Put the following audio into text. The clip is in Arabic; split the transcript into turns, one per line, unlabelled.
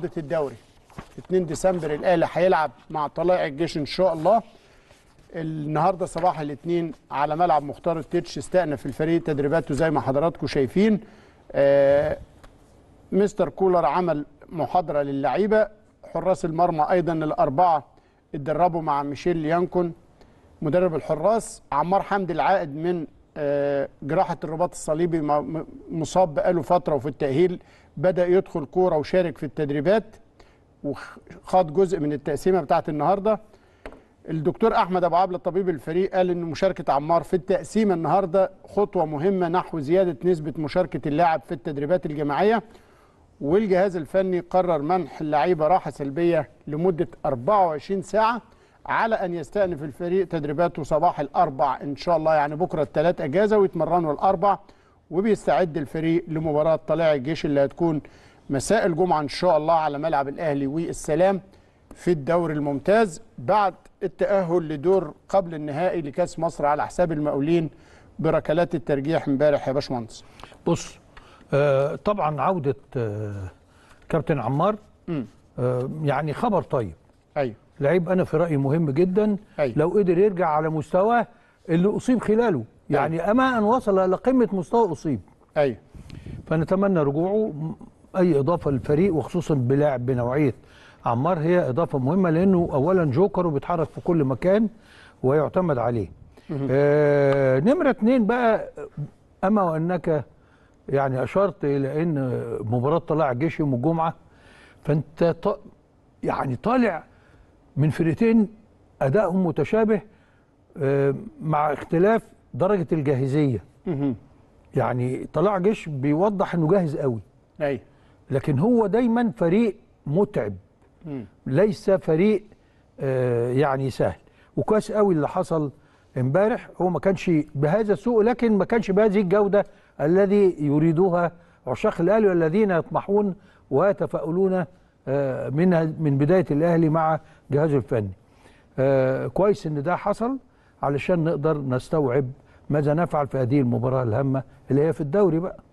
عودة الدوري 2 ديسمبر الأهلي هيلعب مع طلائع الجيش إن شاء الله النهارده صباح الاثنين على ملعب مختار التتش استأنف الفريق تدريباته زي ما حضراتكم شايفين آه مستر كولر عمل محاضرة للعيبة حراس المرمى أيضا الأربعة اتدربوا مع ميشيل يانكون مدرب الحراس عمار حمدي العائد من آه، جراحه الرباط الصليبي مصاب بقاله فتره وفي التاهيل بدا يدخل كوره وشارك في التدريبات وخاض جزء من التقسيمه بتاعه النهارده الدكتور احمد ابو عبله طبيب الفريق قال ان مشاركه عمار في التقسيمه النهارده خطوه مهمه نحو زياده نسبه مشاركه اللاعب في التدريبات الجماعيه والجهاز الفني قرر منح اللعيبه راحه سلبيه لمده 24 ساعه على أن يستأنف الفريق تدريباته صباح الأربع إن شاء الله يعني بكرة الثلاث أجازة ويتمرنوا الأربع وبيستعد الفريق لمباراة طلائع الجيش اللي هتكون مساء الجمعة إن شاء الله على ملعب الأهلي والسلام في الدوري الممتاز بعد التأهل لدور قبل النهائي لكأس مصر على حساب المقاولين بركلات الترجيح امبارح يا باشمهندس
بص آه طبعا عودة آه كابتن عمار آه يعني خبر طيب أيوه لعيب انا في رايي مهم جدا أي. أيوه. لو قدر يرجع على مستواه اللي اصيب خلاله يعني أي. أيوه. اما ان وصل لقمه مستوى اصيب ايوه فنتمنى رجوعه اي اضافه للفريق وخصوصا بلاعب بنوعيه عمار هي اضافه مهمه لانه اولا جوكر وبيتحرك في كل مكان ويعتمد عليه آه نمره اتنين بقى اما وانك يعني اشرت الى ان مباراه طلائع يوم الجمعه فانت ط... يعني طالع من فرقتين ادائهم متشابه آه، مع اختلاف درجه الجاهزيه يعني طلع جيش بيوضح انه جاهز قوي ايوه لكن هو دايما فريق متعب ليس فريق آه، يعني سهل وكويس قوي اللي حصل امبارح هو ما كانش بهذا السوء لكن ما كانش بهذه الجوده الذي يريدوها عشاق الاهلي والذين يطمحون ويتفاؤلون آه، من من بدايه الاهلي مع جهازه الفني آه، كويس ان ده حصل علشان نقدر نستوعب ماذا نفعل في هذه المباراه الهامه اللي هي في الدوري بقى